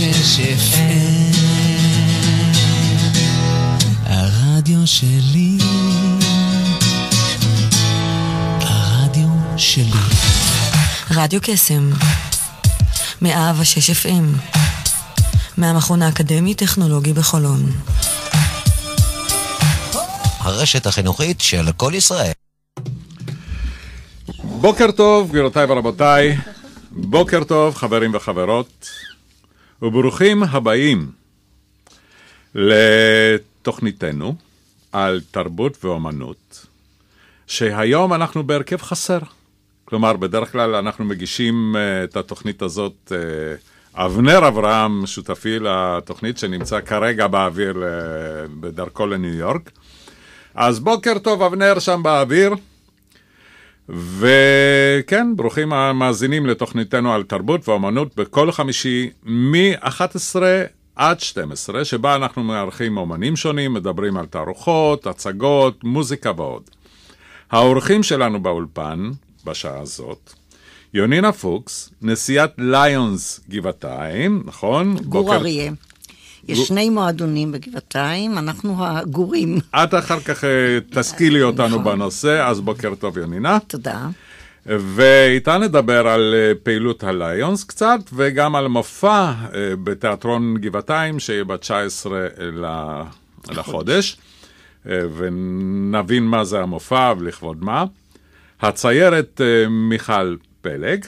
שש FM הרדיו שלי הרדיו שלי רדיו קסם מאה ושש FM מהמכון האקדמי-טכנולוגי בחולון הרשת החינוכית של כל ישראל בוקר טוב, גבירותיי ורבותיי. בוקר טוב, חברים וחברות. וברוכים הבאים לתוכניתנו על תרבות ואומנות, שהיום אנחנו בהרכב חסר. כלומר, בדרך כלל אנחנו מגישים אה, את התוכנית הזאת, אה, אבנר אברהם, שותפי לתוכנית שנמצא כרגע באוויר אה, בדרכו לניו יורק. אז בוקר טוב, אבנר שם באוויר. וכן, ברוכים המאזינים לתוכניתנו על תרבות ואומנות בכל חמישי מ-11 עד 12, שבה אנחנו מארחים אומנים שונים, מדברים על תערוכות, הצגות, מוזיקה ועוד. האורחים שלנו באולפן, בשעה הזאת, יונינה פוקס, נשיאת ליונס גבעתיים, נכון? גור בוקר... אריה. יש ג... שני מועדונים בגבעתיים, אנחנו הגורים. את אחר כך אה, תשכילי נכון. אותנו נכון. בנושא, אז בוקר טוב, יונינה. תודה. ואיתה נדבר על אה, פעילות הליונס קצת, וגם על מופע אה, בתיאטרון גבעתיים, שיהיה ב-19 לחודש, ונבין מה זה המופע ולכבוד מה. הציירת מיכל פלג.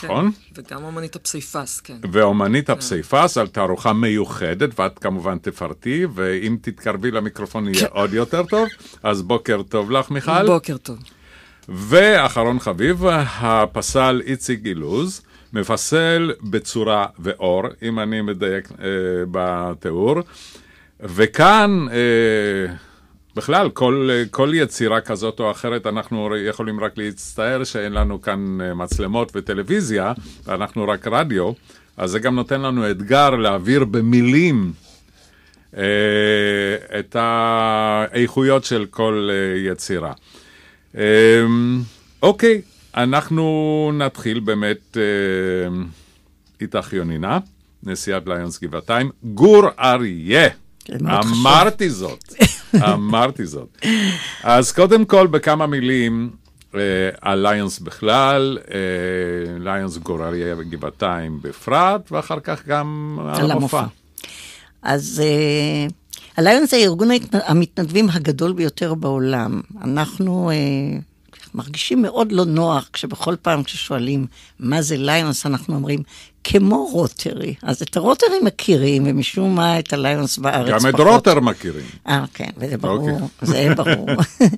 כן, נכון? כן, וגם אמנית הפסיפס, כן. ואמנית כן. הפסיפס על תערוכה מיוחדת, ואת כמובן תפרטי, ואם תתקרבי למיקרופון יהיה כן. עוד יותר טוב. אז בוקר טוב לך, מיכל. בוקר טוב. ואחרון חביב, הפסל איציק אילוז, מפסל בצורה ואור, אם אני מדייק אה, בתיאור. וכאן... אה, בכלל, כל, כל יצירה כזאת או אחרת, אנחנו יכולים רק להצטער שאין לנו כאן אה, מצלמות וטלוויזיה, ואנחנו רק רדיו, אז זה גם נותן לנו אתגר להעביר במילים אה, את האיכויות של כל אה, יצירה. אה, אוקיי, אנחנו נתחיל באמת אה, איתך יונינה, נשיאת ליונס גבעתיים, גור אריה. כן, אמרתי זאת. אמרתי זאת. אז קודם כל, בכמה מילים, הליונס אה, בכלל, אה, ליונס גורריה וגבעתיים בפרט, ואחר כך גם על המופע. אז אה, הליונס זה ארגון המתנדבים הגדול ביותר בעולם. אנחנו... מרגישים מאוד לא נוח כשבכל פעם כששואלים מה זה ליונס, אנחנו אומרים, כמו רוטרי. אז את הרוטרי מכירים, ומשום מה את הליונס בארץ גם פחות. גם את רוטר מכירים. אה, כן, וזה ברור, okay. אוקיי. זה ברור.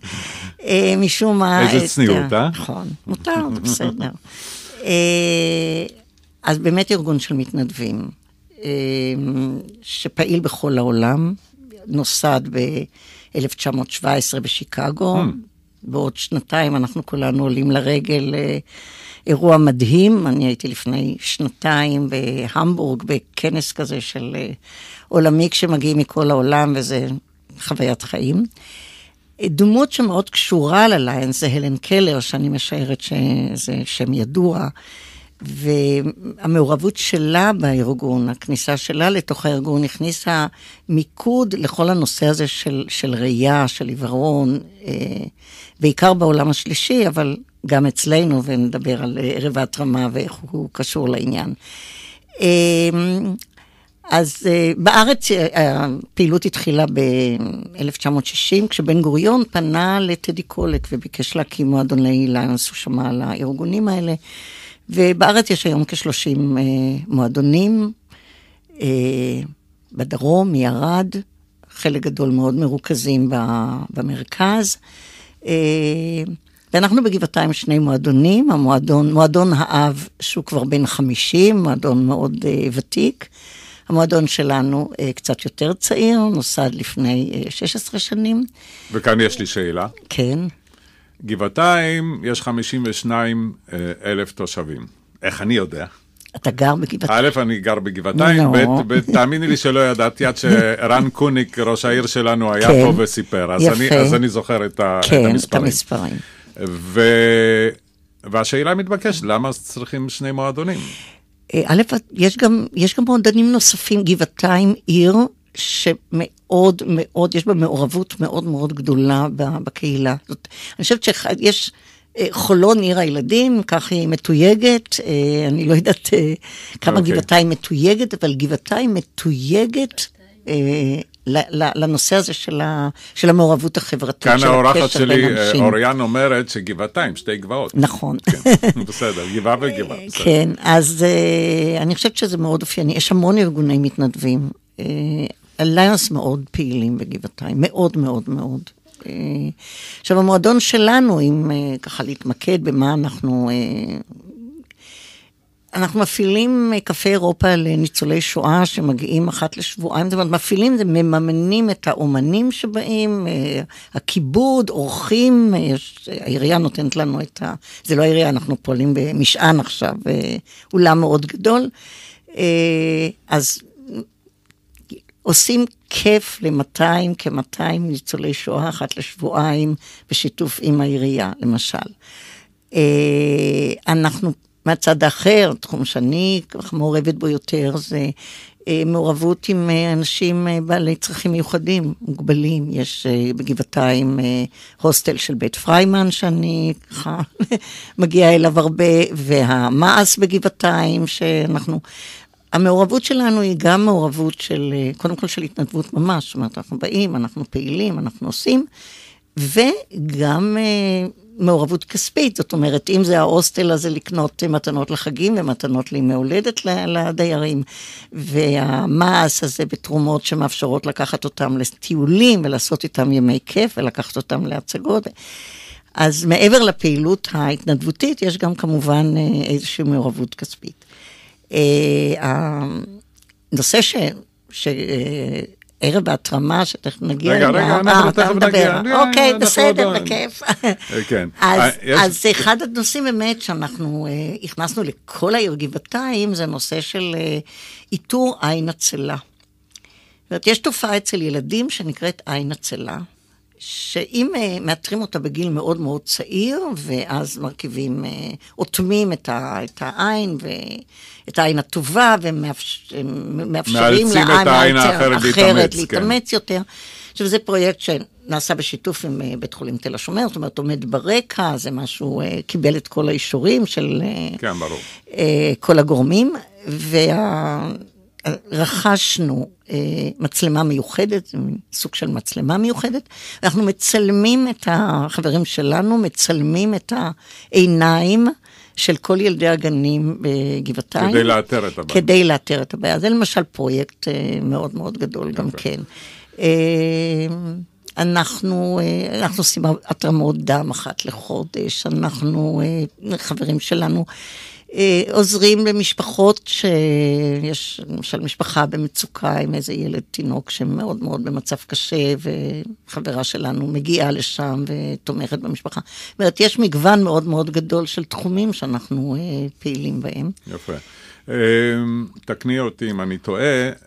אה, משום מה... איזה צניעות, אה, אה? נכון, מותר, זה בסדר. אה, אז באמת ארגון של מתנדבים, שפעיל בכל העולם, נוסד ב-1917 בשיקגו, hmm. בעוד שנתיים אנחנו כולנו עולים לרגל אה, אירוע מדהים. אני הייתי לפני שנתיים בהמבורג בכנס כזה של אה, עולמי כשמגיעים מכל העולם, וזה חוויית חיים. דמות שמאוד קשורה לליינס זה הלן קלר, שאני משערת שזה שם ידוע. והמעורבות שלה בארגון, הכניסה שלה לתוך הארגון, הכניסה מיקוד לכל הנושא הזה של, של ראייה, של עיוורון, אה, בעיקר בעולם השלישי, אבל גם אצלנו, ונדבר על ערב ההתרמה ואיך הוא קשור לעניין. אה, אז אה, בארץ הפעילות התחילה ב-1960, כשבן גוריון פנה לטדי קולק וביקש להקים מועדוני ליונס, הוא שמע על הארגונים האלה. ובארץ יש היום כ-30 אה, מועדונים. אה, בדרום, מירד, חלק גדול מאוד מרוכזים ב, במרכז. אה, ואנחנו בגבעתיים שני מועדונים, המועדון, מועדון האב, שהוא כבר בן 50, מועדון מאוד אה, ותיק. המועדון שלנו אה, קצת יותר צעיר, נוסד לפני אה, 16 שנים. וכאן יש לי שאלה. כן. גבעתיים יש 52 אה, אלף תושבים. איך אני יודע? אתה גר בגבעתיים? א', אני גר בגבעתיים, ב', תאמיני לי שלא ידעתי עד שרן קוניק, ראש העיר שלנו, היה כן, פה וסיפר. אז, יפה. אני, אז אני זוכר את, כן, את המספרים. את המספרים. ו... והשאלה מתבקשת, למה צריכים שני מועדונים? אה, א', יש גם, יש גם מועדונים נוספים, גבעתיים עיר שמאוד מאוד, יש בה מעורבות מאוד מאוד גדולה בקהילה. זאת, אני חושבת שיש... אה, חולון עיר הילדים, כך היא מתויגת, אה, אני לא יודעת אה, כמה okay. אוקיי. גבעתיים מתויגת, אבל גבעתיים מתויגת לנושא הזה של, ה, של המעורבות החברתית, של הקשר בין אנשים. כאן האורחת שלי, אוריאן אומרת שגבעתיים, שתי גבעות. נכון. כן, בסדר, גבעה וגבעה. כן, אז אני חושבת שזה מאוד אופייני, יש המון ארגוני מתנדבים. הליינס מאוד פעילים בגבעתיים, מאוד מאוד מאוד. אה, עכשיו, המועדון שלנו, אם אה, ככה להתמקד במה אנחנו... אה, אנחנו מפעילים קפה אירופה לניצולי שואה שמגיעים אחת לשבועיים, זאת אומרת, מפעילים, זה מממנים את האומנים שבאים, הכיבוד, אורחים, העירייה נותנת לנו את ה... זה לא העירייה, אנחנו פועלים במשען עכשיו, אולם מאוד גדול. אז עושים כיף ל-200, כ-200 ניצולי שואה אחת לשבועיים, בשיתוף עם העירייה, למשל. אה, אנחנו, מהצד האחר, תחום שאני כך מעורבת בו יותר, זה אה, מעורבות עם אה, אנשים בעלי צרכים מיוחדים, מוגבלים. יש בגבעתיים הוסטל של בית פריימן, שאני ככה מגיעה אליו הרבה, והמעש בגבעתיים, שאנחנו המעורבות שלנו היא גם מעורבות של, אה, קודם כל של התנדבות ממש, זאת אומרת, אנחנו באים, אנחנו פעילים, אנחנו עושים, וגם אה, מעורבות כספית, זאת אומרת, אם זה ההוסטל, הזה לקנות מתנות לחגים ומתנות לימי הולדת לדיירים, והמעש הזה בתרומות שמאפשרות לקחת אותם לטיולים ולעשות איתם ימי כיף ולקחת אותם להצגות. אז מעבר לפעילות ההתנדבותית, יש גם כמובן אה, איזושהי מעורבות כספית. אה, הנושא ש... ערב ההתרמה, שתכף נגיע רגע, אליה. רגע, אה, אנחנו תכף נגיע. אה, אוקיי, בסדר, בכיף. כן. אז אחד הנושאים באמת שאנחנו הכנסנו לכל העיר גבעתיים, זה נושא של איתור עין עצלה. זאת אומרת, יש תופעה אצל ילדים שנקראת עין עצלה. שאם uh, מאתרים אותה בגיל מאוד מאוד צעיר, ואז מרכיבים, uh, אוטמים את, ה, את העין, ו, את העין הטובה, ומאפשרים מאפש, לעין את העין האחרת להתאמץ, להתאמץ כן. יותר. עכשיו, זה פרויקט שנעשה בשיתוף עם uh, בית חולים תל השומר, זאת אומרת, עומד ברקע, זה משהו, uh, קיבל את כל האישורים של uh, כן, ברור. כל הגורמים, וה... רכשנו אה, מצלמה מיוחדת, סוג של מצלמה מיוחדת, אנחנו מצלמים את החברים שלנו, מצלמים את העיניים. של כל ילדי הגנים בגבעתיים. אה, כדי לאתר את הבעיה. כדי לאתר את הבעיה. זה למשל פרויקט אה, מאוד מאוד גדול גם כן. אנחנו, אנחנו עושים התרמות דם אחת לחודש, אנחנו, חברים שלנו אה, עוזרים למשפחות שיש, למשל משפחה במצוקה עם איזה ילד תינוק שמאוד מאוד במצב קשה, וחברה שלנו מגיעה לשם ותומכת במשפחה. זאת אומרת, יש מגוון מאוד מאוד גדול של תחומים שאנחנו אה, פעילים בהם. יפה. אמ, תקני אותי אם אני טועה,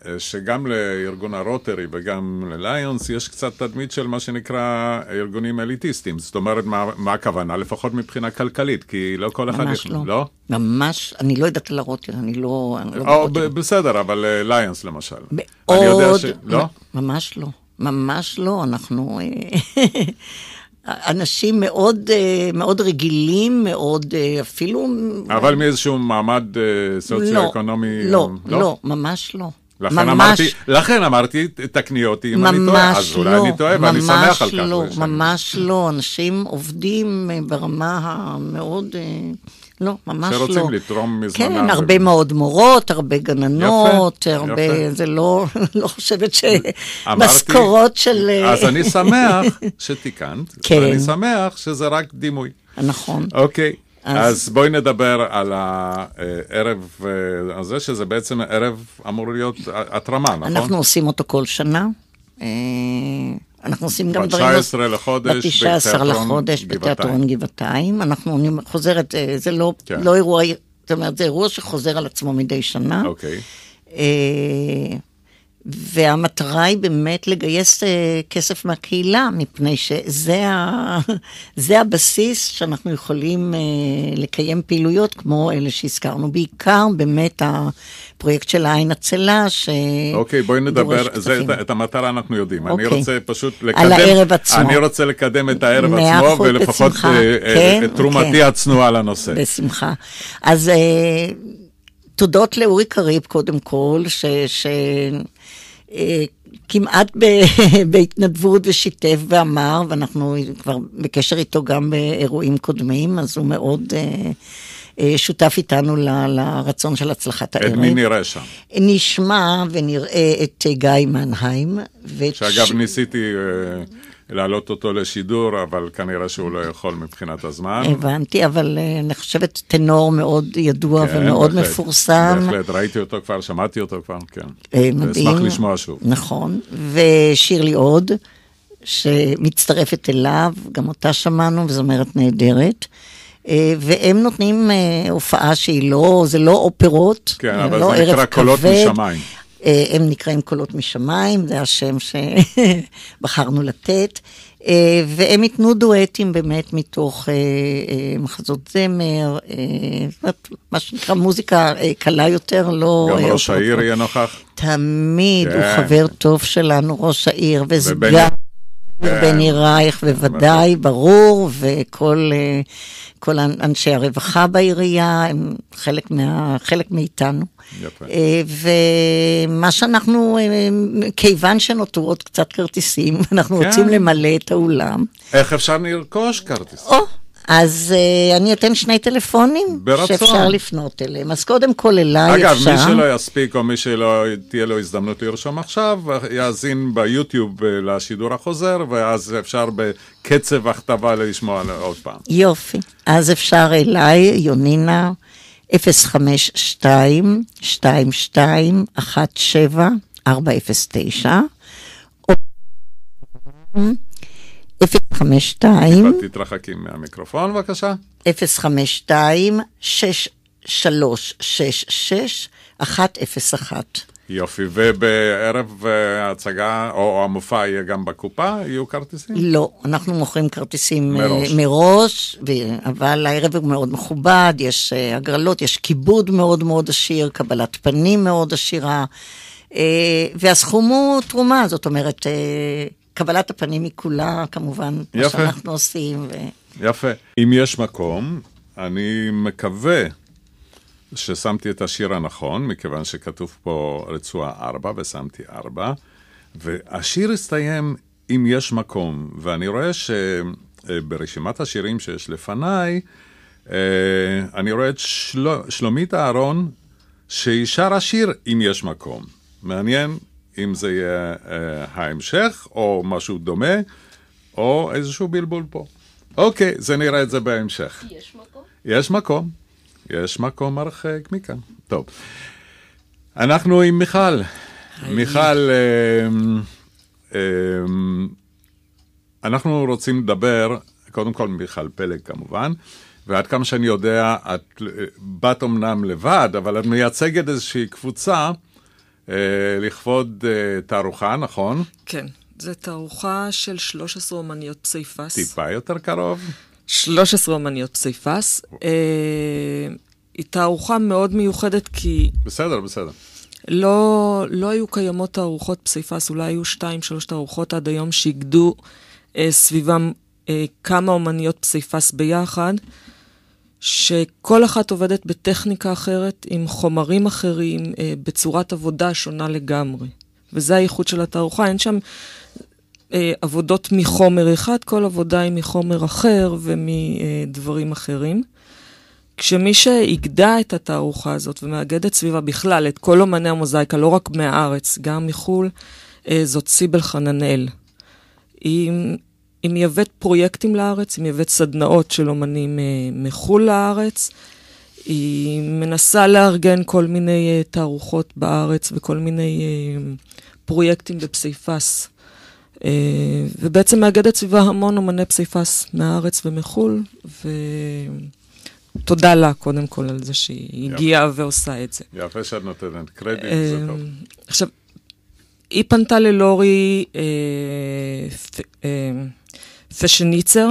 אה, שגם לארגון הרוטרי וגם לליונס יש קצת תדמית של מה שנקרא ארגונים אליטיסטיים. זאת אומרת, מה, מה הכוונה? לפחות מבחינה כלכלית, כי לא כל אחד... ממש לא. לא? ממש, אני לא יודעת על הרוטרי, אני לא... אני לא או, בסדר, אבל אה, ליונס למשל. מאוד... אני יודע ש... לא? ממש לא. ממש לא, אנחנו... אה, אנשים מאוד, אה, מאוד רגילים, מאוד אה, אפילו... אבל מאיזשהו מעמד אה, סוציו-אקונומי... לא, לא, לא, לא, ממש לא. לכן ממש... אמרתי, לכן אמרתי, תקני אותי אם אני טועה, אז לא, אולי אני לא, טועה, ואני שמח על כך. ממש לא, ממש לא, אנשים עובדים ברמה המאוד... לא, ממש שרוצים לא. שרוצים לתרום מזמנה. כן, הרבה, הרבה מאוד מורות, הרבה גננות, יפה, הרבה, יפה. זה לא, לא חושבת שמשכורות של... אז אני אה, שמח שתיקנת, כן. ואני שמח שזה רק דימוי. נכון. אוקיי. Okay. אז... אז בואי נדבר על הערב אה, אה, הזה, שזה בעצם ערב אמור להיות התרמה, נכון? אנחנו עושים אותו כל שנה. אנחנו עושים גם דברים... ב-19 לחודש, ב-19 לחודש, בתיאטרון גבעתיים. אנחנו, אני חוזרת, אה, זה לא, כן. לא אירוע, זאת אומרת, זה אירוע שחוזר על עצמו מדי שנה. אוקיי. אה, והמטרה היא באמת לגייס אה, כסף מהקהילה, מפני שזה ה... זה הבסיס שאנחנו יכולים אה, לקיים פעילויות כמו אלה שהזכרנו, בעיקר באמת הפרויקט של העין עצלה, ש... אוקיי, בואי נדבר, זה, את את המטרה אנחנו יודעים. אוקיי. אני רוצה פשוט לקדם... על הערב עצמו. אני רוצה לקדם את הערב עצמו, ולפחות את, אה, כן, את תרומתי כן. הצנועה לנושא. בשמחה. אז... תודות לאורי קריב קודם כל, ש... ש... אה, כמעט בהתנדבות ושיתף ואמר, ואנחנו כבר בקשר איתו גם באירועים קודמים, אז הוא מאוד אה, אה, שותף איתנו לרצון של הצלחת הערב. את מי נראה שם? נשמע ונראה את גיא מנהיים. שאגב, ש... ניסיתי... להעלות אותו לשידור, אבל כנראה שהוא לא יכול מבחינת הזמן. הבנתי, אבל אה, אני חושבת טנור מאוד ידוע כן, ומאוד בהחלט, מפורסם. בהחלט, ראיתי אותו כבר, שמעתי אותו כבר, כן. אה, מדהים. אשמח לשמוע שוב. נכון, ושירלי עוד, שמצטרפת אליו, גם אותה שמענו, וזמרת נהדרת. אה, והם נותנים הופעה שהיא לא, זה לא אופרות, כן, אבל לא זה נקרא קולות משמיים. אה, הם נקראים קולות משמיים, זה השם שבחרנו לתת. אה, והם ייתנו דואטים באמת מתוך אה, מחזות זמר, מה שנקרא מוזיקה קלה יותר, לא... גם ראש העיר יהיה נוכח. תמיד, הוא כן. חבר טוב שלנו, ראש העיר, וסגן בין כן. עירייך בוודאי, נכון. ברור, וכל אה, אנשי הרווחה בעירייה הם חלק, מה, חלק מאיתנו. יפה. אה, ומה שאנחנו, אה, כיוון שנותרו עוד קצת כרטיסים, אנחנו כן. רוצים למלא את האולם. איך אפשר לרכוש כרטיסים? או, אז uh, אני אתן שני טלפונים ברצון. שאפשר לפנות אליהם. אז קודם כל אליי אגב, אפשר. אגב, מי שלא יספיק או מי שלא תהיה לו הזדמנות לרשום עכשיו, יאזין ביוטיוב אה, לשידור החוזר, ואז אפשר בקצב הכתבה לשמוע עוד פעם. יופי. אז אפשר אליי, יונינה, 052 2217 409 או... 052... תתרחקי מהמיקרופון בבקשה. 052 6366 101 יופי, ובערב אה, ההצגה או המופע יהיה גם בקופה, יהיו כרטיסים? לא, אנחנו מוכרים כרטיסים אה, מראש, מראש אבל הערב הוא מאוד מכובד, יש אה, הגרלות, יש כיבוד מאוד מאוד עשיר, קבלת פנים מאוד עשירה, והסכום הוא תרומה, זאת אומרת... קבלת הפנים היא כולה, כמובן, יפה. מה שאנחנו עושים. ו... יפה. אם יש מקום, אני מקווה ששמתי את השיר הנכון, מכיוון שכתוב פה רצועה 4 ושמתי 4, והשיר הסתיים אם יש מקום, ואני רואה שברשימת השירים שיש לפניי, אה, אני רואה את של... שלומית אהרון, שהיא שרה שיר אם יש מקום. מעניין אם זה יהיה uh, ההמשך או משהו דומה, או איזשהו בלבול פה. אוקיי, זה נראה את זה בהמשך. יש מקום? יש מקום. יש מקום הרחק מכאן. טוב. אנחנו עם מיכל. מיכל, אה, אה, אנחנו רוצים לדבר, קודם כל מיכל פלג כמובן, ועד כמה שאני יודע, את באת אמנם לבד, אבל את מייצגת איזושהי קבוצה. אה, לכבוד אה, תערוכה, נכון? כן, זו תערוכה של 13 אומניות פסיפס. טיפה יותר קרוב. 13 אומניות פסיפס. אה, היא תערוכה מאוד מיוחדת כי... בסדר, בסדר. לא, לא היו קיימות תערוכות פסיפס, אולי היו שתיים, שלוש תערוכות עד היום שאיגדו אה, סביבם אה, כמה אומניות פסיפס ביחד. שכל אחת עובדת בטכניקה אחרת, עם חומרים אחרים, אה, בצורת עבודה שונה לגמרי. וזה הייחוד של התערוכה, אין שם אה, עבודות מחומר אחד, כל עבודה היא מחומר אחר ומדברים אחרים. כשמי שאיגדה את התערוכה הזאת ומאגדת סביבה בכלל את כל אומני המוזאיקה, לא רק מהארץ, גם מחו"ל, אה, זאת סיבל חננאל. היא היא מייבאת פרויקטים לארץ, היא מייבאת סדנאות של אומנים אה, מחו"ל לארץ. היא מנסה לארגן כל מיני אה, תערוכות בארץ וכל מיני אה, פרויקטים בפסיפס. ובעצם מאגדת סביבה המון אומני פסיפס מהארץ ומחו"ל, ותודה לה קודם כל על זה שהיא הגיעה ועושה את זה. יפה שאת נותנת קרדיט, זה טוב. עכשיו, היא פנתה ללורי, פשניצר,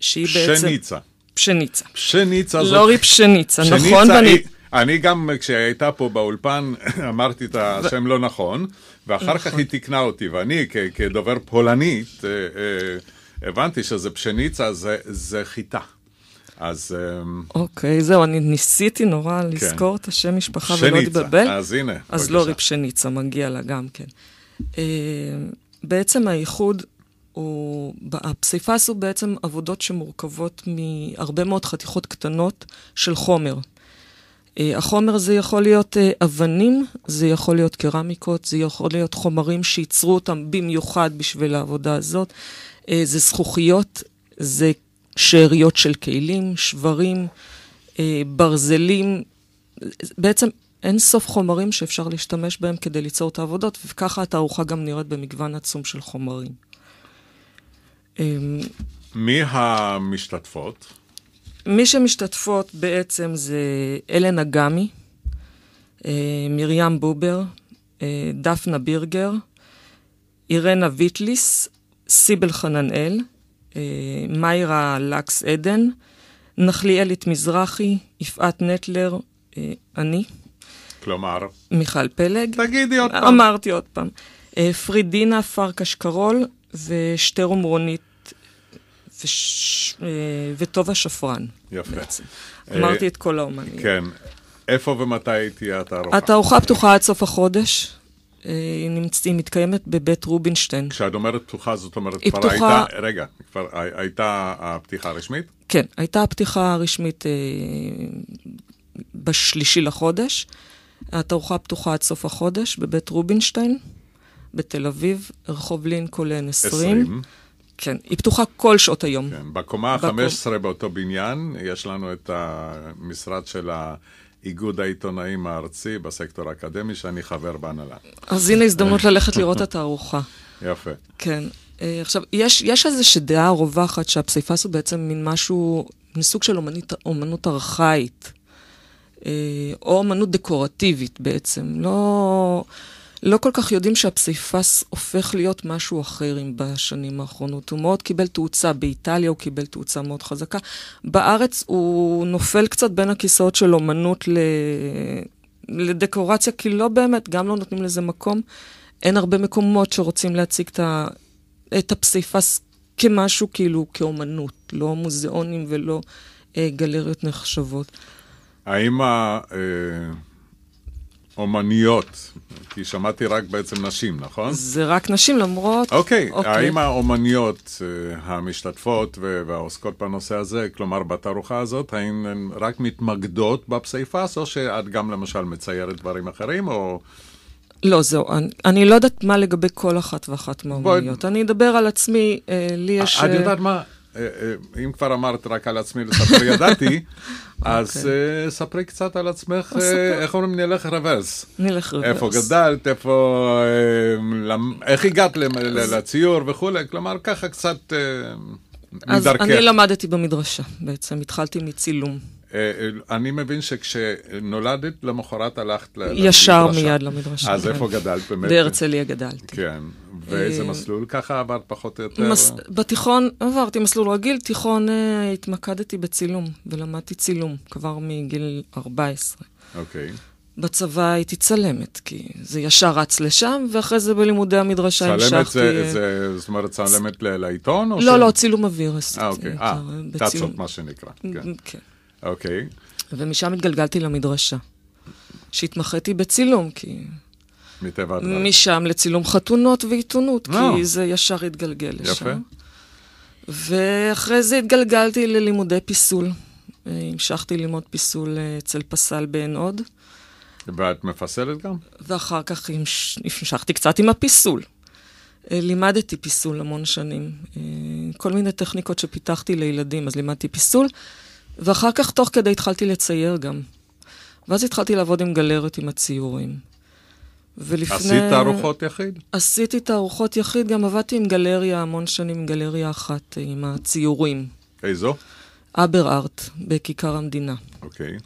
שהיא פשניצה. בעצם... פשניצה. פשניצה. פשניצה לא זאת... לורי פשניצה, פשניצה נכון? היא... ואני... אני גם, כשהיא הייתה פה באולפן, אמרתי את השם לא נכון, ואחר כך נכון. היא תיקנה אותי, ואני, כ- כדובר פולנית, אה, אה, הבנתי שזה פשניצה, זה, זה חיטה. אז... אמ, אוקיי, זהו, אני ניסיתי נורא כן. לזכור את השם משפחה ולא להתבלבל. אז הנה. אז לא, בבקשה. לורי פשניצה, מגיע לה גם כן. אה, בעצם האיחוד הוא... הפסיפס הוא בעצם עבודות שמורכבות מהרבה מאוד חתיכות קטנות של חומר. אה, החומר הזה יכול להיות אה, אבנים, זה יכול להיות קרמיקות, זה יכול להיות חומרים שייצרו אותם במיוחד בשביל העבודה הזאת. אה, זה זכוכיות, זה שאריות של כלים, שברים, ברזלים. בעצם אין סוף חומרים שאפשר להשתמש בהם כדי ליצור את העבודות, וככה התערוכה גם נראית במגוון עצום של חומרים. אמ, מי המשתתפות? מי שמשתתפות בעצם זה אלן אגמי, אה, מרים בובר, אה, דפנה בירגר, אירנה ויטליס, סיבל חננאל, אה, מיירה לקס עדן, נחליאלית מזרחי, יפעת נטלר, אני. כלומר? מיכל פלג. תגידי עוד פעם. אמרתי עוד פעם. פרידינה פרקש קרול, ושטרומרונית וש... אה, וטובה שפרן. יפה. בעצם. אמרתי את כל האומנים. כן. איפה ומתי תהיה התערוכה? התערוכה פתוחה עד סוף החודש. אה, היא, נמצ... היא מתקיימת בבית רובינשטיין. כשאת אומרת פתוחה, זאת אומרת, כבר פתוחה... הייתה, רגע, כבר הייתה הפתיחה הרשמית? כן, הייתה הפתיחה הרשמית אה, בשלישי לחודש. התערוכה פתוחה עד סוף החודש בבית רובינשטיין. אה, בתל אביב, רחוב לינקולן 20. 20. כן, היא פתוחה כל שעות היום. כן, בקומה ה-15 בקור... באותו בניין, יש לנו את המשרד של ה... איגוד העיתונאים הארצי בסקטור האקדמי, שאני חבר בהנהלה. אז הנה הזדמנות ללכת לראות את התערוכה. יפה. כן. אה, עכשיו, יש, יש איזושהי דעה רווחת שהפסיפס הוא בעצם מין משהו, מין סוג של אומנית, אומנות ארכאית, אה, או אומנות דקורטיבית בעצם. לא... לא כל כך יודעים שהפסיפס הופך להיות משהו אחר אם בשנים האחרונות. הוא מאוד קיבל תאוצה, באיטליה הוא קיבל תאוצה מאוד חזקה. בארץ הוא נופל קצת בין הכיסאות של אומנות ל... לדקורציה, כי לא באמת, גם לא נותנים לזה מקום. אין הרבה מקומות שרוצים להציג את, ה... את הפסיפס כמשהו כאילו, כאומנות, לא מוזיאונים ולא אה, גלריות נחשבות. האם ה... אה... אומניות? כי שמעתי רק בעצם נשים, נכון? זה רק נשים למרות... אוקיי, okay. אוקיי. okay. האם האומניות אה, המשתתפות והעוסקות בנושא הזה, כלומר בתערוכה הזאת, האם הן רק מתמקדות בפסיפס, או שאת גם למשל מציירת דברים אחרים, או... לא, זהו, אני, אני לא יודעת מה לגבי כל אחת ואחת מהאומניות. בוא... אני אדבר על עצמי, אה, לי אה, יש... את אה, יודעת מה? אה, אה, אם כבר אמרת רק על עצמי לספר ידעתי, אז אוקיי. אה, ספרי קצת על עצמך, איך אומרים, נלך רוורס. נלך רוורס. איפה גדלת, איפה... איך הגעת לציור וכולי, כלומר, ככה קצת מדרכך. אז אני למדתי במדרשה בעצם, התחלתי מצילום. אה, אה, אני מבין שכשנולדת, למחרת הלכת למדרשה. ישר מיד למדרשה. אז כן. איפה גדלת באמת? בהרצליה גדלתי. כן. ואיזה אה, מסלול ככה עברת פחות או יותר? בתיכון עברתי מסלול רגיל, תיכון התמקדתי בצילום, ולמדתי צילום כבר מגיל 14. אוקיי. בצבא הייתי צלמת, כי זה ישר רץ לשם, ואחרי זה בלימודי המדרשה צלמת המשכתי... צלמת זה, זה, זאת אומרת, צלמת צ... לעיתון? לא, ש... לא, צילום אוויר אה, אוקיי. כן, אה, תצות, מה שנקרא. כן. כן. אוקיי. ומשם התגלגלתי למדרשה. שהתמחיתי בצילום, כי... מטבע הדבר. משם לצילום חתונות ועיתונות, no. כי אה. זה ישר התגלגל לשם. יפה. ואחרי זה התגלגלתי ללימודי פיסול. אה, המשכתי ללמוד פיסול אה, אצל פסל בעין עוד. ואת מפסלת גם? ואחר כך המשכתי קצת עם הפיסול. לימדתי פיסול המון שנים. כל מיני טכניקות שפיתחתי לילדים, אז לימדתי פיסול. ואחר כך, תוך כדי, התחלתי לצייר גם. ואז התחלתי לעבוד עם גלריות עם הציורים. ולפני... עשית תערוכות יחיד? עשיתי תערוכות יחיד, גם עבדתי עם גלריה המון שנים, גלריה אחת, עם הציורים. איזו? אבר ארט, בכיכר המדינה. אוקיי.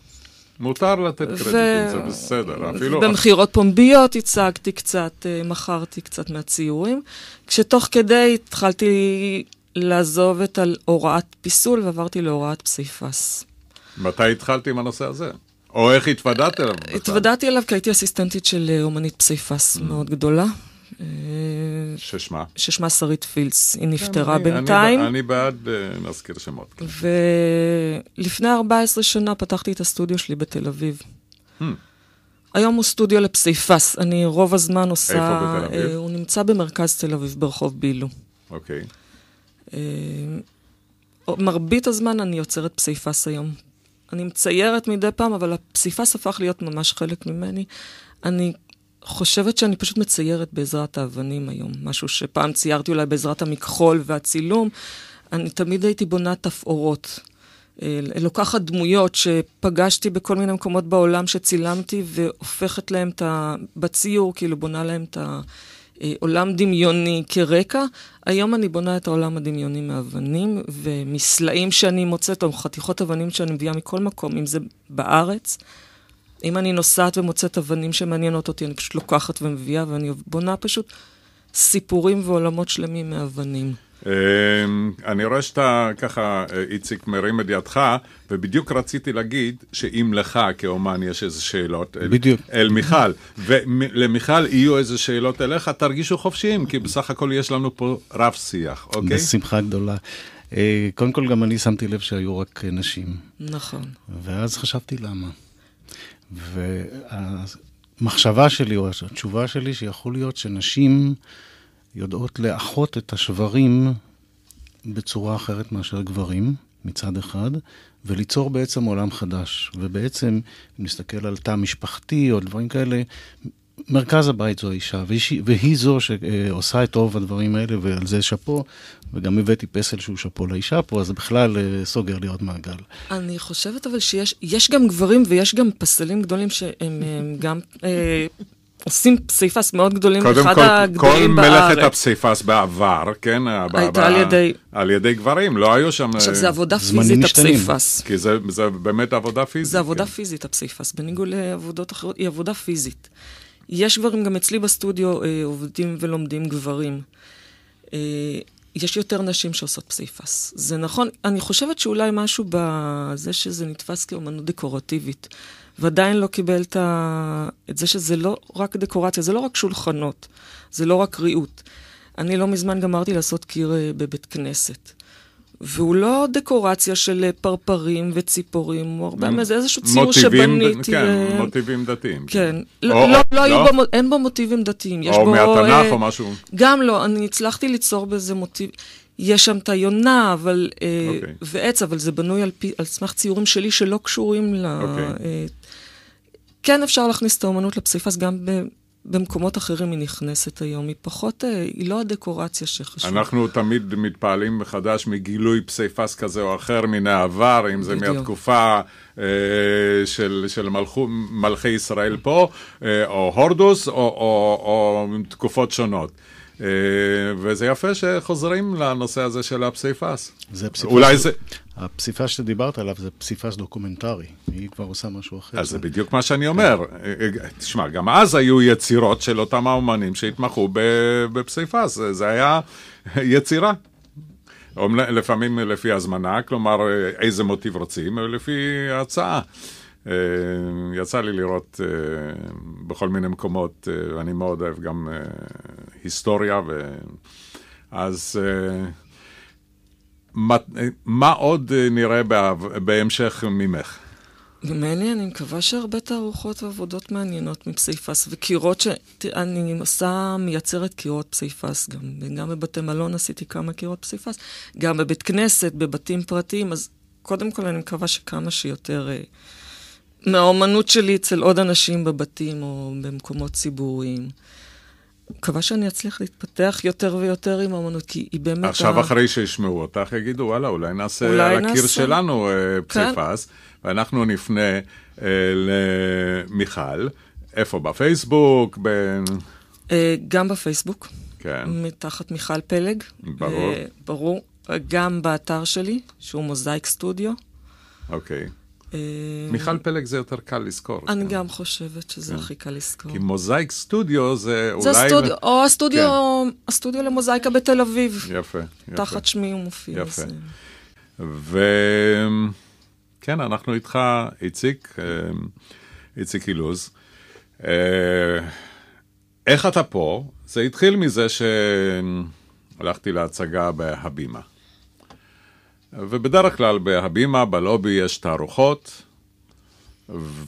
מותר לתת קרדיט, ו... זה בסדר, אפילו... במכירות פומביות הצגתי קצת, אה, מכרתי קצת מהציורים, כשתוך כדי התחלתי לעזוב את הוראת פיסול ועברתי להוראת פסיפס. מתי התחלת עם הנושא הזה? או איך התוודעת אליו? התוודעתי אליו כי הייתי אסיסטנטית של אה, אומנית פסיפס mm. מאוד גדולה. ששמה? אה, ששמה שרית פילס, היא נפטרה אני, בינתיים. אני, אני בעד להזכיר אה, שמות. כן. ולפני 14 שנה פתחתי את הסטודיו שלי בתל אביב. Hmm. היום הוא סטודיו לפסיפס, אני רוב הזמן עושה... איפה בתל אביב? הוא נמצא במרכז תל אביב, ברחוב בילו. אוקיי. Okay. אה, מרבית הזמן אני יוצרת פסיפס היום. אני מציירת מדי פעם, אבל הפסיפס הפך להיות ממש חלק ממני. אני חושבת שאני פשוט מציירת בעזרת האבנים היום, משהו שפעם ציירתי אולי בעזרת המכחול והצילום. אני תמיד הייתי בונה תפאורות. אה, לוקחת דמויות שפגשתי בכל מיני מקומות בעולם שצילמתי והופכת להם את ה... בציור, כאילו בונה להם את ה... אה, עולם דמיוני כרקע. היום אני בונה את העולם הדמיוני מאבנים ומסלעים שאני מוצאת, או חתיכות אבנים שאני מביאה מכל מקום, אם זה בארץ. אם אני נוסעת ומוצאת אבנים שמעניינות אותי, אני פשוט לוקחת ומביאה, ואני בונה פשוט סיפורים ועולמות שלמים מאבנים. אמ, אני רואה שאתה ככה, אה, איציק, מרים את ידך, ובדיוק רציתי להגיד שאם לך כאומן יש איזה שאלות, בדיוק, אל, אל מיכל, ולמיכל יהיו איזה שאלות אליך, תרגישו חופשיים, כי בסך הכל יש לנו פה רב שיח, אוקיי? בשמחה גדולה. אה, קודם כל, גם אני שמתי לב שהיו רק נשים. נכון. ואז חשבתי למה. והמחשבה שלי, או התשובה שלי, שיכול להיות שנשים... יודעות לאחות את השברים בצורה אחרת מאשר גברים, מצד אחד, וליצור בעצם עולם חדש. ובעצם, אם נסתכל על תא משפחתי או דברים כאלה, מרכז הבית זו האישה, והיא, והיא זו שעושה את רוב הדברים האלה, ועל זה שאפו, וגם הבאתי פסל שהוא שאפו לאישה פה, אז זה בכלל אה, סוגר לי עוד מעגל. אני חושבת אבל שיש גם גברים ויש גם פסלים גדולים שהם אה, גם אה, עושים פסיפס מאוד גדולים, אחד הגדולים בארץ. קודם כל כל מלאכת הפסיפס בעבר, כן? הייתה על ידי... על ידי גברים, לא היו שם... עכשיו, זה אה, עבודה פיזית הפסיפס. כי זה, זה באמת עבודה פיזית. זה עבודה כן. פיזית הפסיפס, בניגוד לעבודות אחרות, היא עבודה פיזית. יש גברים, גם אצלי בסטודיו אה, עובדים ולומדים גברים. אה, יש יותר נשים שעושות פסיפס. זה נכון, אני חושבת שאולי משהו בזה שזה נתפס כאומנות דקורטיבית. ועדיין לא קיבל את, ה... את זה שזה לא רק דקורציה, זה לא רק שולחנות, זה לא רק ריהוט. אני לא מזמן גמרתי לעשות קיר אה, בבית כנסת. והוא לא דקורציה של אה, פרפרים וציפורים, הוא הרבה מזה איזשהו ציור שבניתי. אה, כן, מוטיבים דתיים. כן. לא, לא, לא היו לא? בו, אין בו מוטיבים דתיים. או מהתנ"ך או משהו. גם לא, אני הצלחתי ליצור בזה מוטיב... יש שם את היונה אבל, okay. אה, אוקיי. ועץ, אבל זה בנוי על, פי, על סמך ציורים שלי שלא קשורים ל... Okay. אה, אוקיי. כן אפשר להכניס את האומנות לפסיפס גם ב... במקומות אחרים היא נכנסת היום, היא פחות, אה, היא לא הדקורציה שחשובה. אנחנו תמיד מתפעלים מחדש מגילוי פסיפס כזה או אחר מן העבר, אם זה בדיוק. מהתקופה אה, של, של מלכו, מלכי ישראל פה, אה, או הורדוס, או, או, או, או תקופות שונות. אה, אה, וזה יפה שחוזרים לנושא הזה של הפסיפס. זה פסיפס. אולי זה... הפסיפס שדיברת עליו זה פסיפס דוקומנטרי, היא כבר עושה משהו אחר. אז זה בדיוק מה שאני כן. אומר. אה, אה, תשמע, גם אז היו יצירות של אותם האומנים שהתמחו בפסיפס, זה היה יצירה. לפעמים לפי הזמנה, כלומר איזה מוטיב רוצים, לפי הצעה. אה, יצא לי לראות אה, בכל מיני מקומות, אה, ואני מאוד אוהב גם היסטוריה, ו... אז מה, מה עוד נראה בהמשך ממך? ממני אני מקווה שהרבה תערוכות ועבודות מעניינות מפסיפס, וקירות ש... אני עושה, מייצרת קירות פסיפס גם. גם בבתי מלון עשיתי כמה קירות פסיפס, גם בבית כנסת, בבתים פרטיים, אז קודם כל אני מקווה שכמה שיותר... אה, מהאומנות שלי אצל עוד אנשים בבתים או במקומות ציבוריים. מקווה שאני אצליח להתפתח יותר ויותר עם האומנות, כי היא באמת... עכשיו, ה... אחרי שישמעו אותך, יגידו, וואלה, אולי נעשה אולי על הקיר נעשה... שלנו אה, כן. פסיפס, כן. ואנחנו נפנה אה, למיכל. איפה? בפייסבוק? ב... אה, גם בפייסבוק. כן. מתחת מיכל פלג. ברור. אה, ברור. גם באתר שלי, שהוא מוזאיק סטודיו. אוקיי. אה, מיכל פלג זה יותר קל לזכור. אני כן. גם חושבת שזה כן. הכי קל לזכור. כי מוזאיק סטודיו זה אולי... זה הסטודיו, או הסטודיו, כן. הסטודיו למוזאיקה בתל אביב. יפה, יפה. תחת שמי הוא מופיע. יפה. אה. וכן, אנחנו איתך, איציק, אה, איציק אילוז. איך אתה פה? זה התחיל מזה שהלכתי להצגה בהבימה. ובדרך כלל בהבימה, בלובי, יש תערוכות,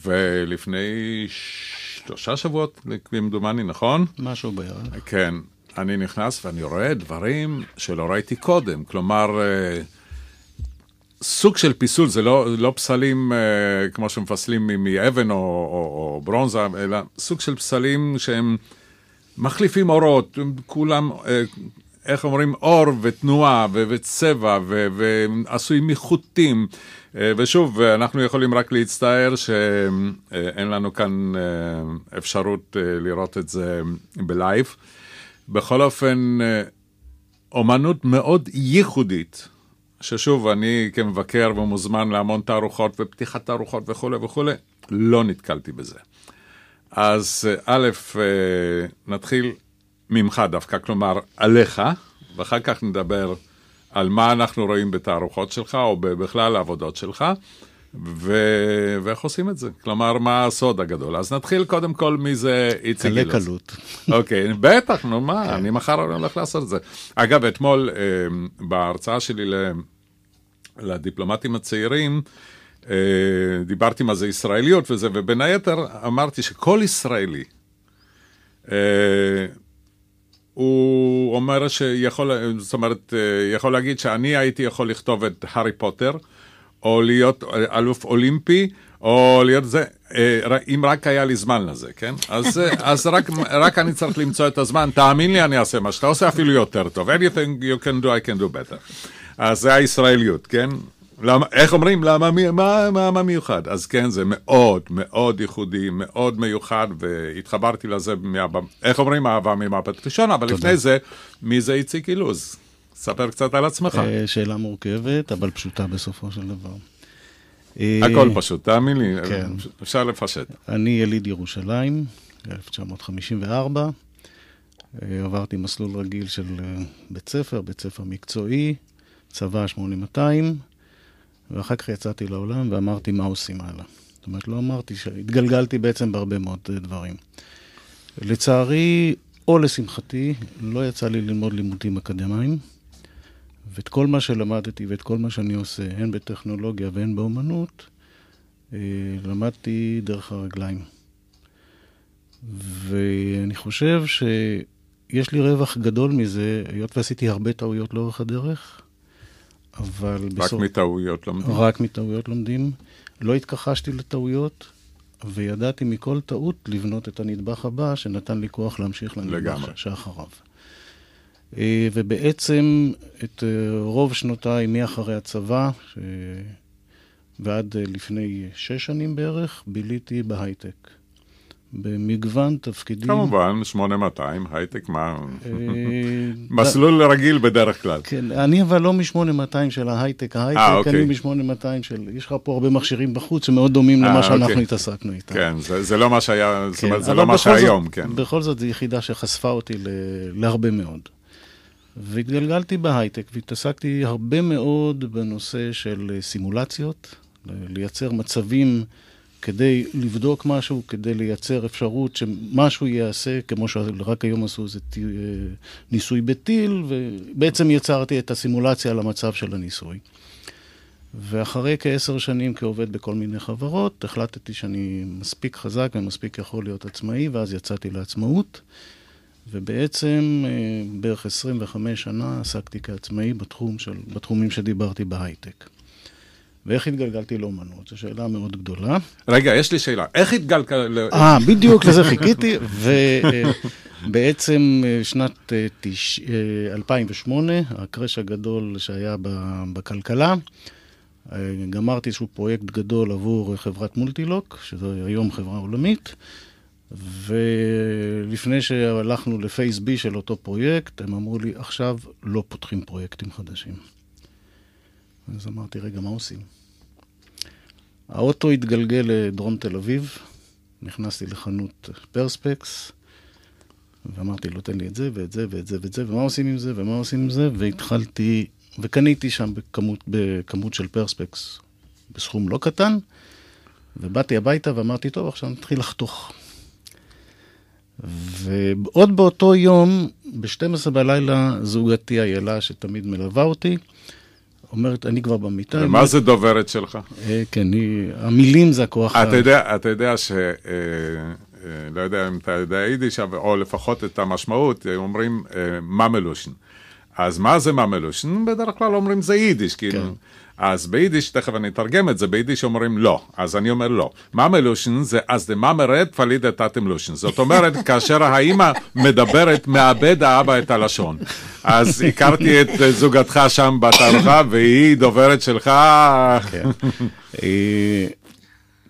ולפני שלושה שבועות, כמדומני, נכון? משהו בערך. כן. אני נכנס ואני רואה דברים שלא ראיתי קודם. כלומר, אה, סוג של פיסול, זה לא, לא פסלים אה, כמו שמפסלים מאבן או, או, או ברונזה, אלא סוג של פסלים שהם מחליפים אורות, כולם, אה, איך אומרים, אור ותנועה ו- וצבע ו- ועשוי מחוטים. אה, ושוב, אנחנו יכולים רק להצטער שאין לנו כאן אה, אפשרות אה, לראות את זה בלייב. בכל אופן, אומנות מאוד ייחודית, ששוב, אני כמבקר ומוזמן להמון תערוכות ופתיחת תערוכות וכולי וכולי, לא נתקלתי בזה. אז א', נתחיל ממך דווקא, כלומר, עליך, ואחר כך נדבר על מה אנחנו רואים בתערוכות שלך, או בכלל העבודות שלך, ו... ואיך עושים את זה. כלומר, מה הסוד הגדול. אז נתחיל קודם כל מי זה איציק אילוז. קלה קלות. אוקיי, okay, בטח, נו מה, כן. אני מחר אני הולך לעשות את זה. אגב, אתמול אה, בהרצאה שלי ל... לדיפלומטים הצעירים, אה, דיברתי מה זה ישראליות וזה, ובין היתר אמרתי שכל ישראלי, אה, הוא אומר שיכול, זאת אומרת, אה, יכול להגיד שאני הייתי יכול לכתוב את הארי פוטר, או להיות אה, אלוף אולימפי, או להיות זה, אה, אם רק היה לי זמן לזה, כן? אז, אז רק, רק אני צריך למצוא את הזמן, תאמין לי, אני אעשה מה שאתה עושה אפילו יותר טוב. Anything you can do, I can do better. אז זה הישראליות, כן? למה, איך אומרים? למה מה, מה, מה מיוחד? אז כן, זה מאוד מאוד ייחודי, מאוד מיוחד, והתחברתי לזה, מה, איך אומרים, אהבה ממפת ראשון, אבל תודה. לפני זה, מי זה איציק אילוז? ספר קצת על עצמך. אה, שאלה מורכבת, אבל פשוטה בסופו של דבר. אה, הכל פשוט, תאמין לי, כן. אפשר לפשט. אני יליד ירושלים, 1954. אה, עברתי מסלול רגיל של בית ספר, בית ספר מקצועי, צבא 8200, ואחר כך יצאתי לעולם ואמרתי מה עושים הלאה. זאת אומרת, לא אמרתי, התגלגלתי בעצם בהרבה מאוד אה, דברים. לצערי, או לשמחתי, לא יצא לי ללמוד לימודים אקדמיים, ואת כל מה שלמדתי ואת כל מה שאני עושה, הן בטכנולוגיה והן באומנות, אה, למדתי דרך הרגליים. ואני חושב שיש לי רווח גדול מזה, היות ועשיתי הרבה טעויות לאורך הדרך, אבל רק בסוף... רק מטעויות לומדים. רק מטעויות לומדים. לא התכחשתי לטעויות, וידעתי מכל טעות לבנות את הנדבך הבא, שנתן לי כוח להמשיך לנדבך לגמרי. שאחריו. אה, ובעצם את אה, רוב שנותיי מאחרי הצבא, ש... ועד אה, לפני שש שנים בערך, ביליתי בהייטק. במגוון תפקידים. כמובן, 8200, הייטק, מה... אה, מסלול רגיל בדרך כלל. כן, אני אבל לא מ-8200 של ההייטק, אה, ההייטק, אוקיי. אני מ-8200 של... יש לך פה הרבה מכשירים בחוץ שמאוד דומים אה, למה שאנחנו אוקיי. התעסקנו איתם. כן, זה לא מה שהיה, זאת כן, אומרת, זה לא מה שהיום, כן. בכל זאת, זו יחידה שחשפה אותי להרבה מאוד. והתגלגלתי בהייטק והתעסקתי הרבה מאוד בנושא של סימולציות, לייצר מצבים... כדי לבדוק משהו, כדי לייצר אפשרות שמשהו ייעשה, כמו שרק היום עשו איזה אה, ניסוי בטיל, ובעצם יצרתי את הסימולציה למצב של הניסוי. ואחרי כעשר שנים כעובד בכל מיני חברות, החלטתי שאני מספיק חזק ומספיק יכול להיות עצמאי, ואז יצאתי לעצמאות. ובעצם אה, בערך 25 שנה עסקתי כעצמאי בתחום של, בתחומים שדיברתי בהייטק. ואיך התגלגלתי לאומנות? זו שאלה מאוד גדולה. רגע, יש לי שאלה. איך התגלגלת? אה, בדיוק לזה חיכיתי, ובעצם אה, שנת 2008, אה, אה, הקרש הגדול שהיה בכלכלה, גמרתי איזשהו פרויקט גדול עבור חברת מולטילוק, שזו היום חברה עולמית. ולפני שהלכנו לפייס בי של אותו פרויקט, הם אמרו לי, עכשיו לא פותחים פרויקטים חדשים. אז אמרתי, רגע, מה עושים? האוטו התגלגל לדרום תל אביב, נכנסתי לחנות פרספקס, ואמרתי לו, תן לי את זה ואת זה ואת זה ואת זה, ומה עושים עם זה ומה עושים עם זה, והתחלתי, וקניתי שם בכמות, בכמות של פרספקס בסכום לא קטן, ובאתי הביתה ואמרתי, טוב, עכשיו נתחיל לחתוך. ועוד באותו יום, ב-12 בלילה, זוגתי איילה, שתמיד מלווה אותי, אומרת, אני כבר במיטה. ומה זה דוברת שלך? אה, כן, היא... המילים זה הכוח. אתה, יודע, אתה יודע ש... אה, אה, לא יודע אם אתה יודע יידיש, או לפחות את המשמעות, אומרים ממלושן. אז מה זה ממלושן? בדרך כלל אומרים זה יידיש, כאילו. כן. כאילו. אז ביידיש, תכף אני אתרגם את זה, ביידיש אומרים לא, אז אני אומר לא. ממלושן זה אז דה ממרד פלידה תתם לושן. זאת אומרת, כאשר האימא מדברת, מאבד האבא את הלשון. אז הכרתי את זוגתך שם בתערוכה, והיא דוברת שלך. כן, אה,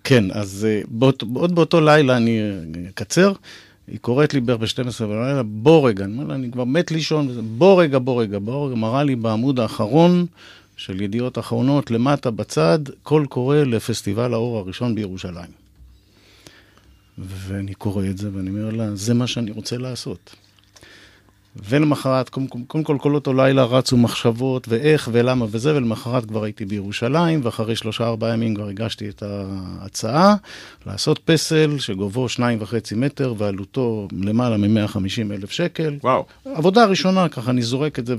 כן אז אה, באות, עוד באותו לילה אני אה, אקצר. היא קוראת לי בערך ב-12 בלילה, בוא רגע, אני אומר לה, אני כבר מת לישון, בוא רגע, בוא רגע, בוא רגע, מראה לי בעמוד האחרון של ידיעות אחרונות, למטה בצד, קול קורא לפסטיבל האור הראשון בירושלים. ואני קורא את זה ואני אומר לה, זה מה שאני רוצה לעשות. ולמחרת, קודם, קודם כל, כל אותו לילה רצו מחשבות ואיך ולמה וזה, ולמחרת כבר הייתי בירושלים, ואחרי שלושה ארבעה ימים כבר הגשתי את ההצעה לעשות פסל שגובהו שניים וחצי מטר ועלותו למעלה מ-150 אלף שקל. וואו. עבודה ראשונה, ככה אני זורק את זה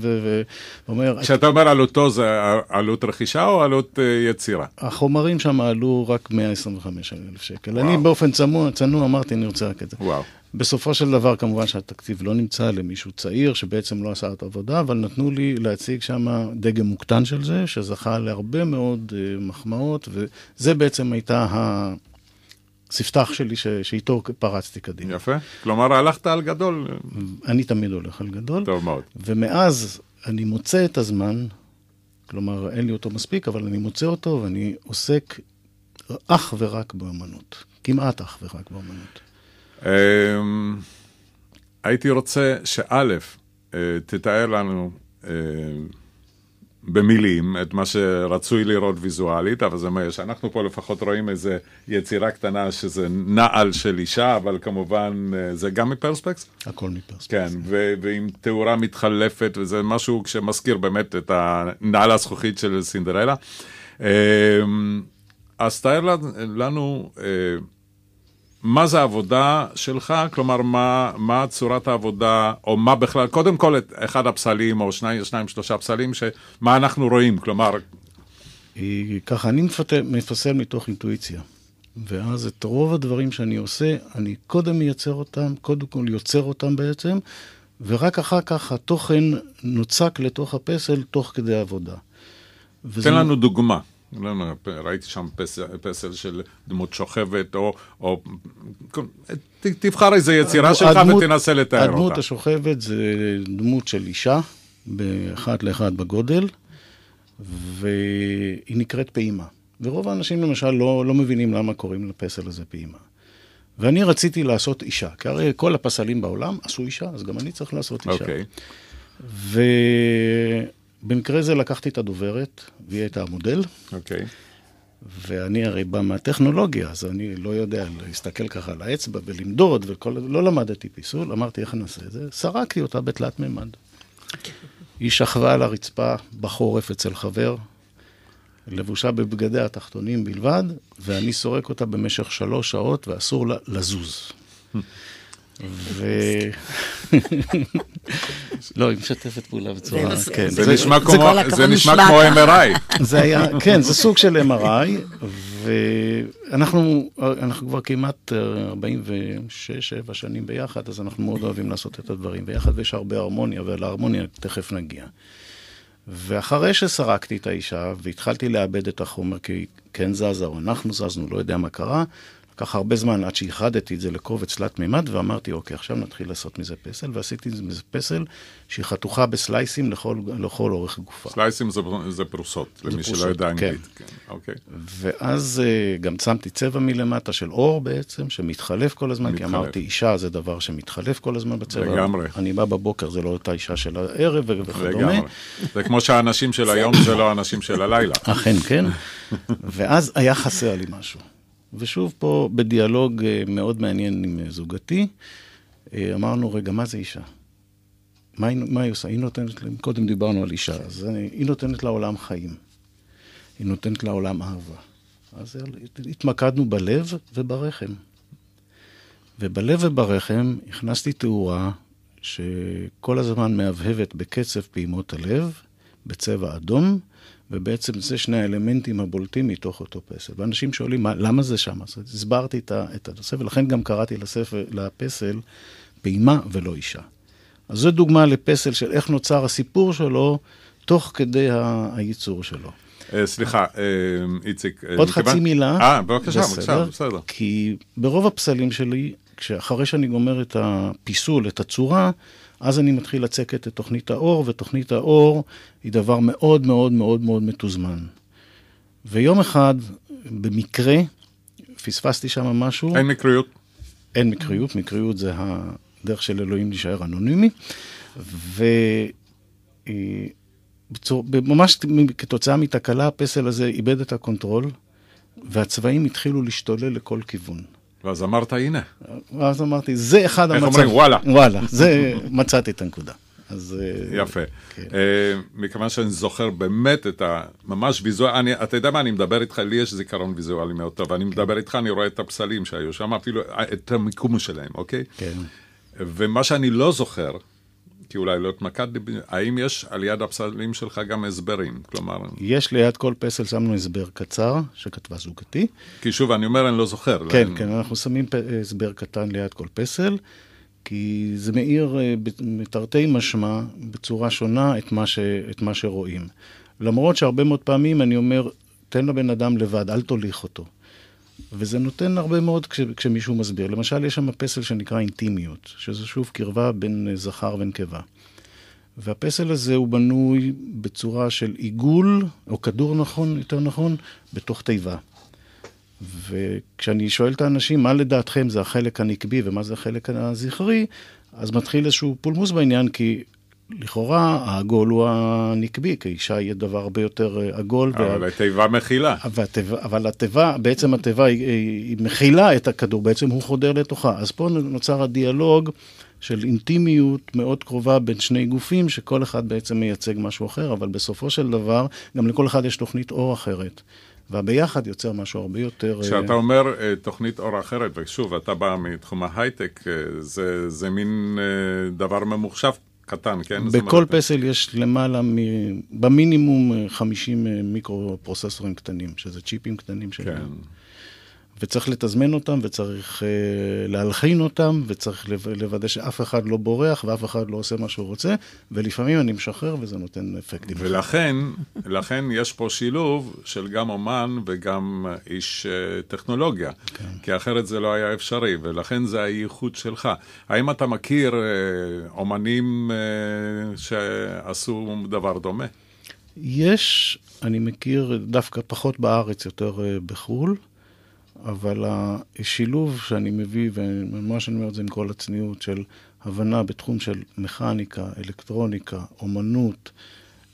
ואומר... כשאתה אומר עלותו, זה עלות רכישה או עלות uh, יצירה? החומרים שם עלו רק 125 אלף שקל. וואו. אני באופן צנוע, צנוע אמרתי, אני רוצה רק את זה. וואו. בסופו של דבר, כמובן שהתקציב לא נמצא למישהו צעיר, שבעצם לא עשה את העבודה, אבל נתנו לי להציג שם דגם מוקטן של זה, שזכה להרבה מאוד אה, מחמאות, וזה בעצם הייתה ה... ספתח שלי ש... שאיתו פרצתי קדימה. יפה. כלומר, הלכת על גדול. אני תמיד הולך על גדול. טוב מאוד. ומאז אני מוצא את הזמן, כלומר, אין לי אותו מספיק, אבל אני מוצא אותו ואני עוסק אך ורק באמנות. כמעט אך ורק באמנות. אמ, הייתי רוצה שא', אה, תתאר לנו אה, במילים את מה שרצוי לראות ויזואלית, אבל זה מה יש. אנחנו פה לפחות רואים איזה יצירה קטנה שזה נעל של אישה, אבל כמובן אה, זה גם מפרספקס? הכל מפרספקס. כן, כן, ו- ועם תאורה מתחלפת, וזה משהו שמזכיר באמת את הנעל הזכוכית של סינדרלה. אמ, אז תאר לנו מה זה העבודה שלך, כלומר, מה, מה צורת העבודה, או מה בכלל, קודם כל, את אחד הפסלים, או שני, שניים שלושה פסלים, מה אנחנו רואים, כלומר... אה, ככה, אני מפסל מתוך אינטואיציה. ואז את רוב הדברים שאני עושה, אני קודם מייצר אותם, קודם כל יוצר אותם בעצם, ורק אחר כך התוכן נוצק לתוך הפסל תוך כדי עבודה. תן וזה... לנו דוגמה. לא, לא, ראיתי שם פסל, פסל של דמות שוכבת, או... או ת, תבחר איזו יצירה הדמות, שלך הדמות, ותנסה לתאר הדמות אותה. הדמות השוכבת זה דמות של אישה, באחת לאחד בגודל, והיא נקראת פעימה. ורוב האנשים למשל לא, לא מבינים למה קוראים לפסל הזה פעימה. ואני רציתי לעשות אישה, כי הרי כל הפסלים בעולם עשו אישה, אז גם אני צריך לעשות אישה. אוקיי. Okay. ו... במקרה זה לקחתי את הדוברת, והיא הייתה המודל. אוקיי. Okay. ואני הרי בא מהטכנולוגיה, אז אני לא יודע להסתכל ככה על האצבע ולמדוד, וכל... לא למדתי פיסול, אמרתי, איך נעשה את זה? סרקתי אותה בתלת מימד. היא שכבה על הרצפה בחורף אצל חבר, לבושה בבגדי התחתונים בלבד, ואני סורק אותה במשך שלוש שעות, ואסור לה לזוז. ו... לא, היא משתפת פעולה בצורה, זה נשמע כמו MRI. זה היה, כן, זה סוג של MRI, ואנחנו כבר כמעט 46-7 אה, שנים ביחד, אז אנחנו מאוד אוהבים לעשות את הדברים ביחד, ויש הרבה הרמוניה, ולהרמוניה תכף נגיע. ואחרי שסרקתי את האישה, והתחלתי לאבד את החומר, כי כן זזה, או אנחנו זזנו, לא יודע מה קרה, לקח הרבה זמן עד שאיחדתי את זה לקובץ תלת מימד, ואמרתי, אוקיי, עכשיו נתחיל לעשות מזה פסל, ועשיתי מזה פסל שהיא חתוכה בסלייסים לכל, לכל אורך גופה. סלייסים זה, זה פרוסות, זה למי שלא יודע כן. אנגלית. כן. כן. אוקיי. ואז אה, גם שמתי צבע מלמטה של אור בעצם, שמתחלף כל הזמן, מתחלף. כי אמרתי, אישה זה דבר שמתחלף כל הזמן בצבע. לגמרי. אני בא בבוקר, זה לא אותה אישה של הערב וכדומה. זה כמו שהאנשים של היום זה לא האנשים של הלילה. אכן, כן. ואז היה חסר לי משהו. ושוב פה בדיאלוג אה, מאוד מעניין עם אה, זוגתי, אה, אמרנו, רגע, מה זה אישה? מה היא, מה היא עושה? היא נותנת, קודם דיברנו על אישה, אז היא נותנת לעולם חיים. היא נותנת לעולם אהבה. אז התמקדנו בלב וברחם. ובלב וברחם הכנסתי תאורה שכל הזמן מהבהבת בקצב פעימות הלב, בצבע אדום, ובעצם זה שני האלמנטים הבולטים מתוך אותו פסל. ואנשים שואלים, מה, למה זה שם? אז הסברתי את את הנושא, ולכן גם קראתי לספר, לפסל פעימה ולא אישה. אז זו דוגמה לפסל של איך נוצר הסיפור שלו תוך כדי הייצור שלו. אה, סליחה, אה, איציק. אה, עוד חצי מילה. אה, בבקשה, בבקשה, בסדר. כי ברוב הפסלים שלי, כשאחרי שאני גומר את הפיסול, את הצורה, אז אני מתחיל לצקת את תוכנית האור, ותוכנית האור היא דבר מאוד מאוד מאוד מאוד מתוזמן. ויום אחד, במקרה, פספסתי שם משהו. אין מקריות. אין מקריות, מקריות זה הדרך של אלוהים להישאר אנונימי. ו... ממש כתוצאה מתקלה, הפסל הזה איבד את הקונטרול, והצבעים התחילו להשתולל לכל כיוון. ואז אמרת, הנה. ואז אמרתי, זה אחד המצב. איך אומרים, וואלה. וואלה, זה, מצאתי את הנקודה. אז... אה, יפה. כן. Uh, מכיוון שאני זוכר באמת את ה... ממש ויזואלי, אתה יודע מה, אני מדבר איתך, לי יש זיכרון ויזואלי מאוד טוב, אני כן. מדבר איתך, אני רואה את הפסלים שהיו שם, אפילו אה, את המיקום שלהם, אוקיי? כן. ומה שאני לא זוכר, רלוונטי אולי להיות מכבי, האם יש על יד הפסלים שלך גם הסברים? כלומר... יש ליד כל פסל שמנו הסבר קצר, שכתבה זוגתי. כי שוב, אני אומר, אני לא זוכר. כן, לא... כן, אנחנו שמים פ... הסבר קטן ליד כל פסל, כי זה מאיר אה, מתרתי משמע, בצורה שונה, את מה, ש... את מה שרואים. למרות שהרבה מאוד פעמים אני אומר, תן לבן אדם לבד, אל תוליך אותו. וזה נותן הרבה מאוד כש, כשמישהו מסביר. למשל, יש שם פסל שנקרא אינטימיות, שזה שוב קרבה בין אה, זכר ונקבה. והפסל הזה הוא בנוי בצורה של עיגול, או כדור נכון, יותר נכון, בתוך תיבה. וכשאני שואל את האנשים, מה לדעתכם זה החלק הנקבי ומה זה החלק הזכרי, אז מתחיל איזשהו פולמוס בעניין, כי לכאורה העגול הוא הנקבי, כי אישה היא דבר הרבה יותר אה, עגול. אבל וה... התיבה מכילה. והתיבה, אבל התיבה, בעצם התיבה היא, היא מכילה את הכדור, בעצם הוא חודר לתוכה. אז פה נוצר הדיאלוג של אינטימיות מאוד קרובה בין שני גופים, שכל אחד בעצם מייצג משהו אחר, אבל בסופו של דבר, גם לכל אחד יש תוכנית אור אחרת. והביחד יוצר משהו הרבה יותר... אה, כשאתה אומר אה, תוכנית אור אחרת, ושוב, אתה בא מתחום ההייטק, זה, זה מין דבר ממוחשב קטן, כן? בכל פסל יש למעלה, מ... במינימום 50 אה, אה, מיקרו-פרוססורים קטנים, שזה צ'יפים קטנים של... כן. וצריך לתזמן אותם, וצריך uh, להלחין אותם, וצריך לוודא שאף אחד לא בורח ואף אחד לא עושה מה שהוא רוצה, ולפעמים אני משחרר וזה נותן אפקטים. ולכן, לכן יש פה שילוב של גם אומן וגם איש uh, טכנולוגיה, okay. כן. כי אחרת זה לא היה אפשרי, ולכן זה הייחוד שלך. האם אתה מכיר uh, אומנים uh, שעשו דבר דומה? יש, אני מכיר דווקא פחות בארץ, יותר uh, בחו"ל. אבל השילוב שאני מביא, ומה שאני אומר את זה עם כל הצניעות, של הבנה בתחום של מכניקה, אלקטרוניקה, אומנות,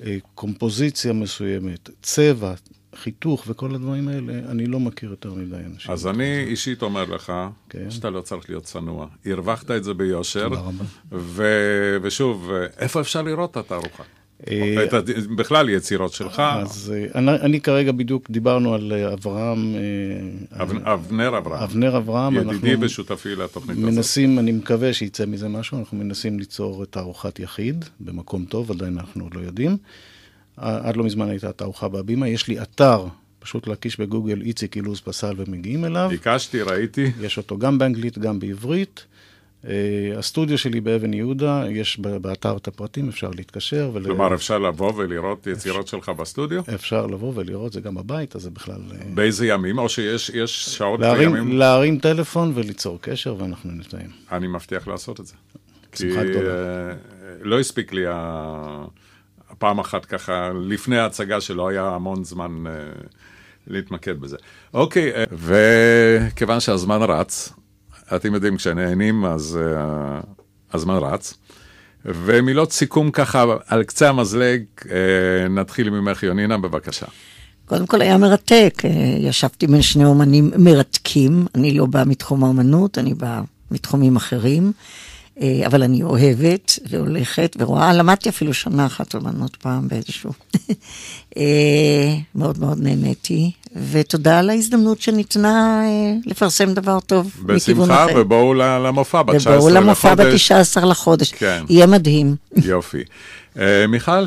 אה, קומפוזיציה מסוימת, צבע, חיתוך וכל הדברים האלה, אני לא מכיר יותר מדי אנשים. אז אני זה. אישית אומר לך, כן. שאתה לא צריך להיות צנוע. הרווחת את זה ביושר. תודה רבה. ו... ושוב, אה, איפה אפשר לראות את התערוכה? אה, בכלל יצירות שלך. אז אה, אני, כרגע בדיוק דיברנו על אה, אברהם... אבנר אברהם. אבנר אברהם. ידידי ושותפי לתוכנית הזאת. מנסים, אני מקווה שיצא מזה משהו, אנחנו מנסים ליצור את הארוחת יחיד במקום טוב, עדיין אנחנו עוד לא יודעים. עד לא מזמן הייתה תערוכה בהבימה, יש לי אתר. פשוט להקיש בגוגל איציק אילוז פסל ומגיעים אליו. ביקשתי, ראיתי. יש אותו גם באנגלית, גם בעברית. אה, הסטודיו שלי באבן יהודה, יש באתר את הפרטים, אפשר להתקשר. ול... כלומר, אפשר לבוא ולראות אפשר... יצירות שלך בסטודיו? אפשר לבוא ולראות, זה גם בבית, אז זה בכלל... אה, באיזה ימים? או שיש שעות להרים, וימים? להרים טלפון וליצור קשר, ואנחנו נתאם. אני מבטיח לעשות את זה. שמחה גדולה. כי... אה, לא הספיק לי הפעם אחת ככה, לפני ההצגה שלו היה המון זמן להתמקד בזה. אוקיי, וכיוון שהזמן רץ, אתם יודעים, כשנהנים אז אה, הזמן רץ. ומילות סיכום ככה על קצה המזלג, uh, נתחיל ממך יונינה, בבקשה. קודם כל היה מרתק, אה, ישבתי בין שני אומנים מרתקים, אני לא באה מתחום האומנות, אני באה מתחומים אחרים. אה, אבל אני אוהבת והולכת ורואה, למדתי אפילו שנה אחת אומנות פעם באיזשהו. אה, מאוד מאוד נהניתי, ותודה על ההזדמנות שניתנה אה, לפרסם דבר טוב מכיוון אחר. בשמחה, ובואו למופע ב-19 לחודש. ובואו למופע ב-19 לחודש. כן. יהיה מדהים. יופי. מיכל?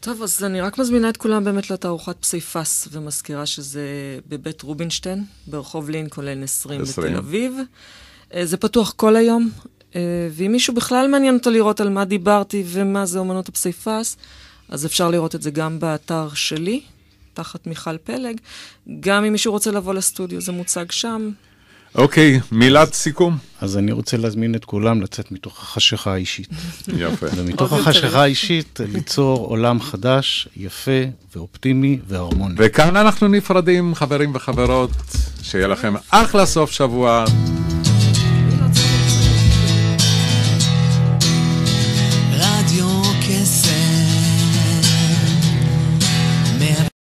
טוב, אז אני רק מזמינה את כולם באמת לתערוכת פסיפס, ומזכירה שזה בבית רובינשטיין, ברחוב לינקולן 20 בתל אביב. זה פתוח כל היום, אה, ואם מישהו בכלל מעניין אותו לראות על מה דיברתי ומה זה אומנות הפסיפס, אז אפשר לראות את זה גם באתר שלי, תחת מיכל פלג. גם אם מישהו רוצה לבוא לסטודיו, זה מוצג שם. אוקיי, okay, מילת סיכום. אז אני רוצה להזמין את כולם לצאת מתוך החשיכה האישית. יפה. ומתוך אוקיי, החשיכה האישית ליצור עולם חדש, יפה ואופטימי והרמוני. וכאן אנחנו נפרדים, חברים וחברות. שיהיה לכם אחלה סוף שבוע.